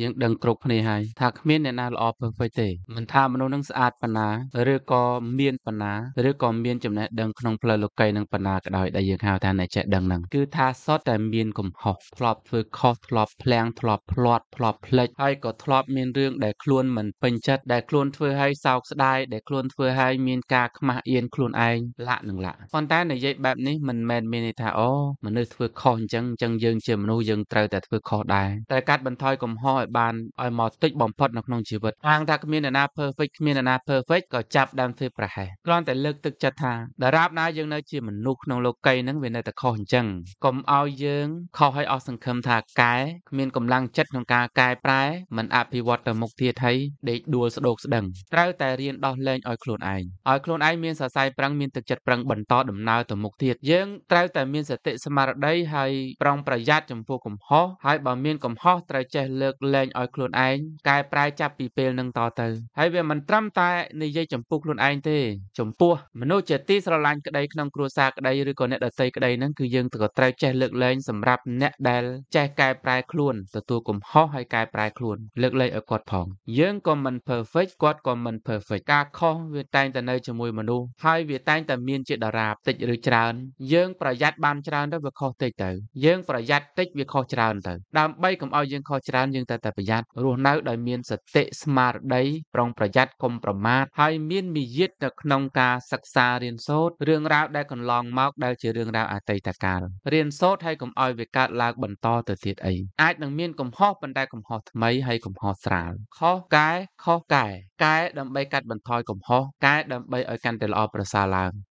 យើងដឹងគ្រប់គ្នាហើយថាគ្មានអ្នកណាល្អ perfect ទេមិនថាមនុស្សនឹងស្អាតប៉ុណ្ណាឬក៏មានប៉ុណ្ណាឬក៏មានចំណេះដឹងក្នុងផ្លូវលោកីនឹងប៉ុណ្ណាក៏ដោយដែលយើងហៅថាអ្នកចេះដឹងហ្នឹងគឺថាសុទ្ធតែមានកំហុសធ្លាប់ធ្វើខុសធ្លាប់ភ្លាំងធ្លាប់ភ្លាត់ធ្លាប់ភ្លេចហើយក៏ធ្លាប់មានរឿងដែលខ្លួនមិនពេញចិត្តដែលខ្លួនធ្វើឲ្យសោកស្ដាយដែលខ្លួនធ្វើឲ្យមានការខ្មាស់អៀនខ្លួនឯងលាក់នឹងលាក់ប៉ុន្តែនិយាយបែបនេះមិនមែនមានន័យថាអូមនុស្សធ្វើខុសអញ្ចឹងអញ្ចឹងយើងជាមនុស្សយើងត្រូវតែធ្វើខុសដែរតែកាត់បន្ថយកំហុសឲ្យឲ្យបានឲ្យមកតិចបំផុតនៅក្នុងជីវិតហាងថាគ្មានអ្នកណា perfect គ្មានអ្នកណា perfect ក៏ចាប់ដើមធ្វើប្រហែសគ្រាន់តែលើកទឹកចិត្តថាដរាបណាយើងនៅជាមនុស្សក្នុងលោកីយ៍ហ្នឹងវានៅតែខុសអញ្ចឹងកុំឲ្យយើងខុសឲ្យអស់សង្ឃឹមថាកែគ្មានកម្លាំងចិត្តក្នុងការកែប្រែមិនអភិវឌ្ឍទៅមុខទៀតហើយដេកដួលស្ដោកស្ដឹងត្រូវតែរៀនដោះលែងឲ្យខ្លួនឯងឲ្យខ្លួនឯងមានសរសៃប្រឹងមានទឹកចិត្តប្រឹងបន្តដំណើរទៅមុខទៀតយើងត្រូវតែមានសតិស្មារតីហើយប្រុងប្រយ័ត្នចំពោះកំហុសហើយបើមានកំហុសត្រូវចេះលើកលែងឲ្យខ្លួនឯងកែប្រែចាប់ពីពេលនឹងតទៅហើយវាមិនត្រឹមតែនិយាយចំពោះខ្លួនឯងទេចំពោះមនុស្សជាទីស្រឡាញ់ក្តីក្នុងគ្រួសារក្តីឬក៏អ្នកដទៃក្តីហ្នឹងគឺយើងក៏ត្រូវចេះលើកលែងសម្រាប់អ្នកដែលចេះកែប្រែខ្លួនទទួលកំហុសហើយកែប្រែខ្លួនលើកលែងឲ្យគាត់ផងយើងក៏មិន perfect គាត់ក៏មិន perfect ការខុសវាតែងតែនៅជាមួយមនុស្សហើយវាតែងតែមានជាតារាតិចឬច្រើនយើងប្រយ័ត្នបានច្រើនទៅវាខុសតិចទៅយើងប្រយ័ត្នតិចវាខុសច្រើនទៅដើម្បីកុំឲ្យយើងខុសច្រើនយើងតែតែតែប្រយ័ត្នរស់នៅ ដោយមានសតិស្មារតីប្រុងប្រយ័ត្នកុំប្រមាទហើយមានមាយាទនៅក្នុងការ សិក្សារៀនសូត្ររឿងរ៉ាវដែលកន្លងមកដែលជារឿងរ៉ាវអតីតកាលរៀនសូត្រហើយកុំឲ្យវាកើតឡើងបន្តទៅទៀតអីអាចនឹងមានកំហុសប៉ុន្តែកំហុសថ្មីហើយកំហុសស្រាលខុសកែខុសកែកែដើម្បីកាត់បន្ថយកំហុសកែដើម្បីឲ្យកាន់តែល្អប្រសើរឡើង